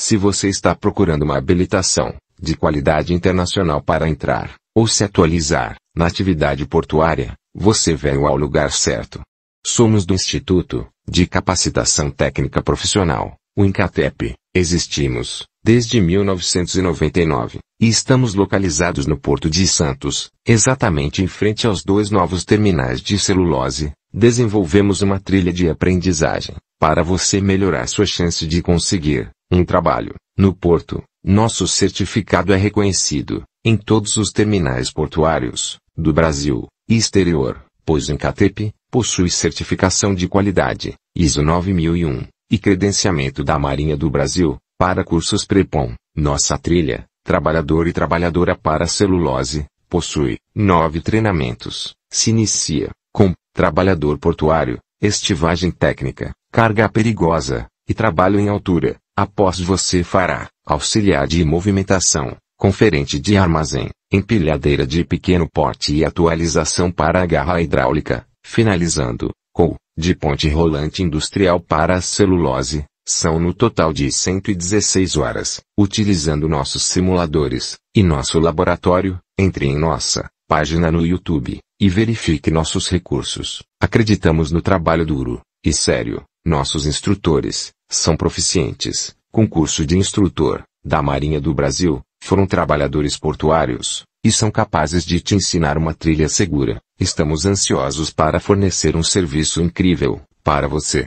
Se você está procurando uma habilitação de qualidade internacional para entrar ou se atualizar na atividade portuária, você veio ao lugar certo. Somos do Instituto de Capacitação Técnica Profissional, o INCATEP. Existimos desde 1999 e estamos localizados no Porto de Santos, exatamente em frente aos dois novos terminais de celulose. Desenvolvemos uma trilha de aprendizagem para você melhorar sua chance de conseguir um trabalho. No porto, nosso certificado é reconhecido, em todos os terminais portuários, do Brasil e exterior, pois o Catepe possui certificação de qualidade, ISO 9001, e credenciamento da Marinha do Brasil, para cursos PREPOM. Nossa trilha, trabalhador e trabalhadora para celulose, possui nove treinamentos. Se inicia com trabalhador portuário, estivagem técnica, carga perigosa, e trabalho em altura. Após você fará auxiliar de movimentação, conferente de armazém, empilhadeira de pequeno porte e atualização para a garra hidráulica, finalizando com de ponte rolante industrial para a celulose, são no total de 116 horas, utilizando nossos simuladores e nosso laboratório. Entre em nossa página no YouTube e verifique nossos recursos. Acreditamos no trabalho duro e sério nossos instrutores são proficientes, com curso de instrutor da Marinha do Brasil, foram trabalhadores portuários e são capazes de te ensinar uma trilha segura. Estamos ansiosos para fornecer um serviço incrível para você.